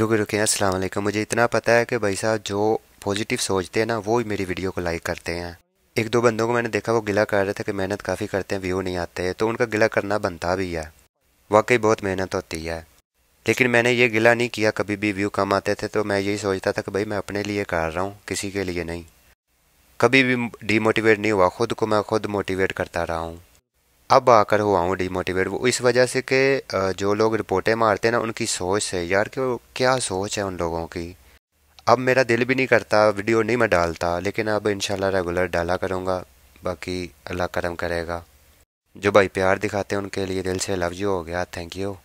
रुके रुके अस्सलाम वालेकुम मुझे इतना पता है कि भाई साहब जो पॉजिटिव सोचते हैं ना वो ही मेरी वीडियो को लाइक करते हैं एक दो बंदों को मैंने देखा वो गिला कर रहे थे कि मेहनत काफ़ी करते हैं व्यू नहीं आते हैं तो उनका गिला करना बनता भी है वाकई बहुत मेहनत होती है लेकिन मैंने ये गिला नहीं किया कभी भी व्यू कम आते थे तो मैं यही सोचता था कि भाई मैं अपने लिए कर रहा हूँ किसी के लिए नहीं कभी भी डीमोटिवेट नहीं हुआ खुद को मैं खुद मोटिवेट करता रहा हूँ अब आकर हुआ हूँ डिमोटिवेट वो इस वजह से कि जो लोग रिपोर्टें मारते हैं ना उनकी सोच से यार कि क्या सोच है उन लोगों की अब मेरा दिल भी नहीं करता वीडियो नहीं मैं डालता लेकिन अब इंशाल्लाह रेगुलर डाला करूँगा बाकी अल्लाह करम करेगा जो भाई प्यार दिखाते हैं उनके लिए दिल से लव यू हो गया थैंक यू